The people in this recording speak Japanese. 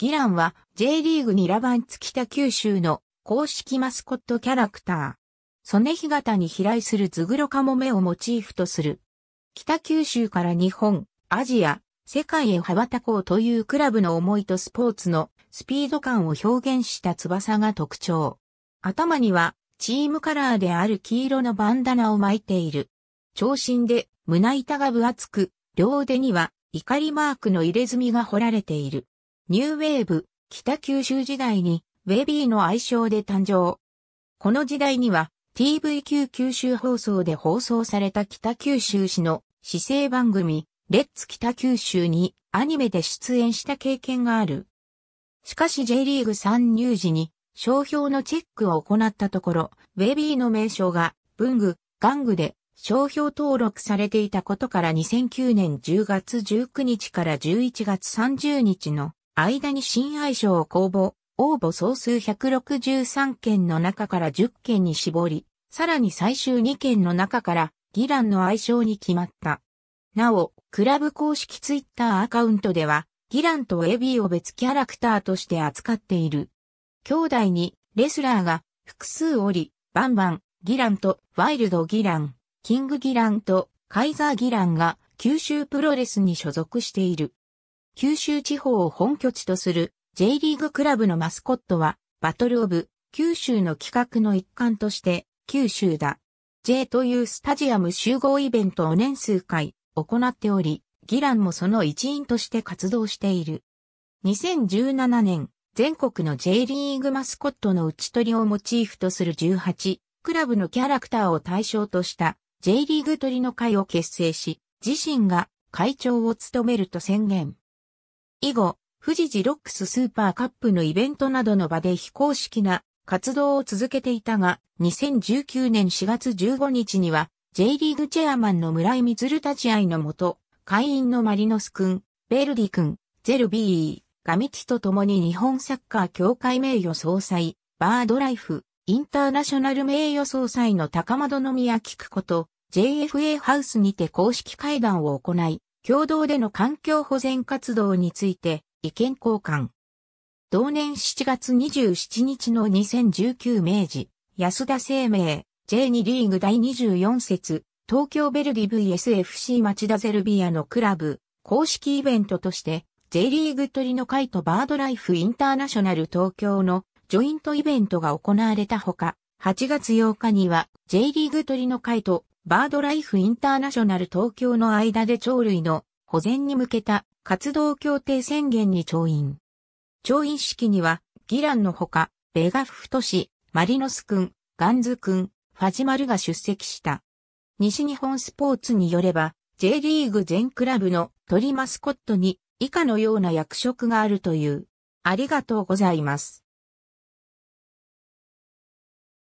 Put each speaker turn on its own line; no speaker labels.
ギランは J リーグにラバン付北九州の公式マスコットキャラクター。曽根干潟に飛来するズグロカモメをモチーフとする。北九州から日本、アジア、世界へ羽ばたこうというクラブの思いとスポーツのスピード感を表現した翼が特徴。頭にはチームカラーである黄色のバンダナを巻いている。長身で胸板が分厚く、両腕には怒りマークの入れ墨が彫られている。ニューウェーブ、北九州時代に、ウェビーの愛称で誕生。この時代には、TVQ 九州放送で放送された北九州市の市政番組、レッツ北九州にアニメで出演した経験がある。しかし J リーグ参入時に商標のチェックを行ったところ、ウェビーの名称が文具、玩具で商標登録されていたことから2009年10月19日から11月30日の間に新愛称を公募、応募総数163件の中から10件に絞り、さらに最終2件の中から、ギランの愛称に決まった。なお、クラブ公式ツイッターアカウントでは、ギランとエビーを別キャラクターとして扱っている。兄弟に、レスラーが、複数おり、バンバン、ギランと、ワイルドギラン、キングギランと、カイザーギランが、九州プロレスに所属している。九州地方を本拠地とする J リーグクラブのマスコットは、バトルオブ九州の企画の一環として、九州だ。J というスタジアム集合イベントを年数回行っており、ギランもその一員として活動している。2017年、全国の J リーグマスコットの打ち取りをモチーフとする18、クラブのキャラクターを対象とした J リーグ取りの会を結成し、自身が会長を務めると宣言。以後、富士ジロックススーパーカップのイベントなどの場で非公式な活動を続けていたが、2019年4月15日には、J リーグチェアマンの村井光立ち合いのもと、会員のマリノス君、ベルディ君、ゼルビー、ガミチと共に日本サッカー協会名誉総裁、バードライフ、インターナショナル名誉総裁の高窓宮菊子と、JFA ハウスにて公式会談を行い、共同での環境保全活動について意見交換。同年7月27日の2019明治、安田生命、J2 リーグ第24節、東京ベルディ VSFC 町田ゼルビアのクラブ、公式イベントとして、J リーグ鳥の会とバードライフインターナショナル東京のジョイントイベントが行われたほか、8月8日には J リーグ鳥の会とバードライフインターナショナル東京の間で鳥類の保全に向けた活動協定宣言に調印。調印式には、ギランのほか、ベガフト氏、マリノス君、ガンズ君、ファジマルが出席した。西日本スポーツによれば、J リーグ全クラブの鳥マスコットに以下のような役職があるという。ありがとうございます。